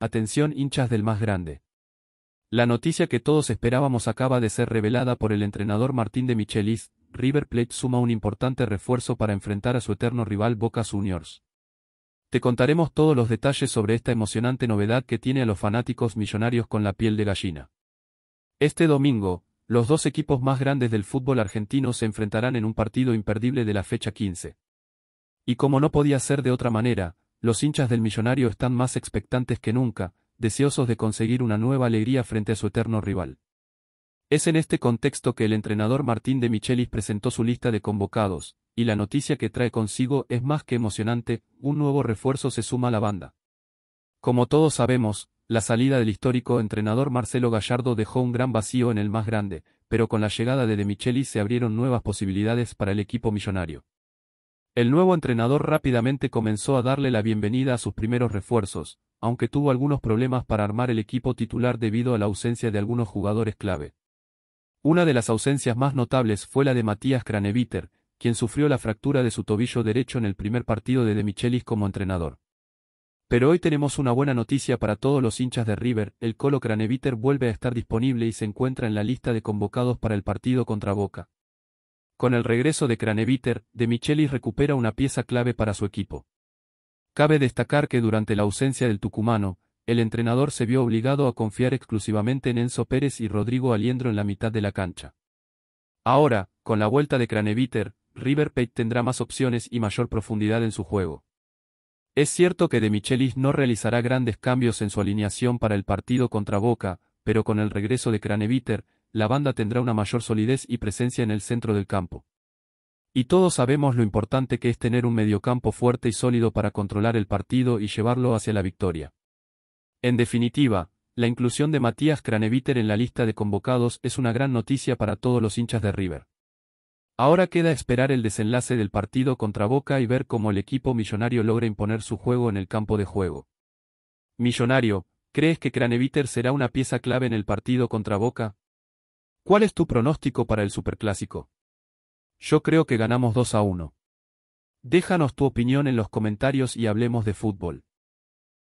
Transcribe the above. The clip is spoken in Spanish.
Atención hinchas del más grande. La noticia que todos esperábamos acaba de ser revelada por el entrenador Martín de Michelis, River Plate suma un importante refuerzo para enfrentar a su eterno rival Boca Juniors. Te contaremos todos los detalles sobre esta emocionante novedad que tiene a los fanáticos millonarios con la piel de gallina. Este domingo, los dos equipos más grandes del fútbol argentino se enfrentarán en un partido imperdible de la fecha 15. Y como no podía ser de otra manera, los hinchas del millonario están más expectantes que nunca, deseosos de conseguir una nueva alegría frente a su eterno rival. Es en este contexto que el entrenador Martín de Michelis presentó su lista de convocados, y la noticia que trae consigo es más que emocionante, un nuevo refuerzo se suma a la banda. Como todos sabemos, la salida del histórico entrenador Marcelo Gallardo dejó un gran vacío en el más grande, pero con la llegada de De Michelis se abrieron nuevas posibilidades para el equipo millonario. El nuevo entrenador rápidamente comenzó a darle la bienvenida a sus primeros refuerzos, aunque tuvo algunos problemas para armar el equipo titular debido a la ausencia de algunos jugadores clave. Una de las ausencias más notables fue la de Matías Craneviter, quien sufrió la fractura de su tobillo derecho en el primer partido de De Michelis como entrenador. Pero hoy tenemos una buena noticia para todos los hinchas de River, el Colo Craneviter vuelve a estar disponible y se encuentra en la lista de convocados para el partido contra Boca. Con el regreso de Craneviter, De Michelis recupera una pieza clave para su equipo. Cabe destacar que durante la ausencia del tucumano, el entrenador se vio obligado a confiar exclusivamente en Enzo Pérez y Rodrigo Aliendro en la mitad de la cancha. Ahora, con la vuelta de Craneviter, River Plate tendrá más opciones y mayor profundidad en su juego. Es cierto que De Michelis no realizará grandes cambios en su alineación para el partido contra Boca, pero con el regreso de Craneviter, la banda tendrá una mayor solidez y presencia en el centro del campo. Y todos sabemos lo importante que es tener un mediocampo fuerte y sólido para controlar el partido y llevarlo hacia la victoria. En definitiva, la inclusión de Matías Craneviter en la lista de convocados es una gran noticia para todos los hinchas de River. Ahora queda esperar el desenlace del partido contra Boca y ver cómo el equipo millonario logra imponer su juego en el campo de juego. Millonario, ¿crees que Craneviter será una pieza clave en el partido contra Boca? ¿Cuál es tu pronóstico para el Superclásico? Yo creo que ganamos 2 a 1. Déjanos tu opinión en los comentarios y hablemos de fútbol.